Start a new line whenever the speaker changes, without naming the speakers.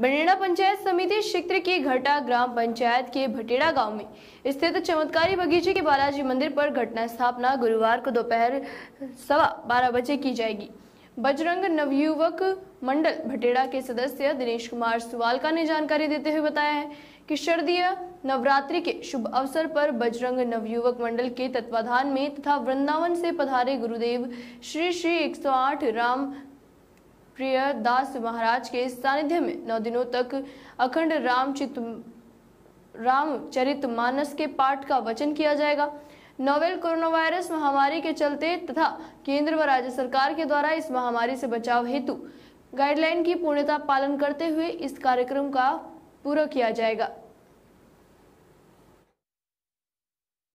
बनेड़ा पंचायत समिति क्षेत्र के घटा ग्राम पंचायत के भटेड़ा गांव में स्थित चमत्कारी बगीचे के बालाजी मंदिर पर घटना स्थापना गुरुवार को दोपहर सवा बारह बजे की जाएगी बजरंग नवयुवक मंडल भटेड़ा के सदस्य दिनेश कुमार सुवालका ने जानकारी देते हुए बताया है कि शरदीय नवरात्रि के शुभ अवसर पर बजरंग नवयुवक मंडल के तत्वाधान में तथा वृंदावन से पधारे गुरुदेव श्री श्री 108 राम प्रिय दास महाराज के सानिध्य में नौ दिनों तक अखंड रामचित रामचरित मानस के पाठ का वचन किया जाएगा नोवेल कोरोना वायरस महामारी के चलते तथा केंद्र व राज्य सरकार के द्वारा इस महामारी से बचाव हेतु गाइडलाइन की पूर्णता पालन करते हुए इस कार्यक्रम का पूरा किया जाएगा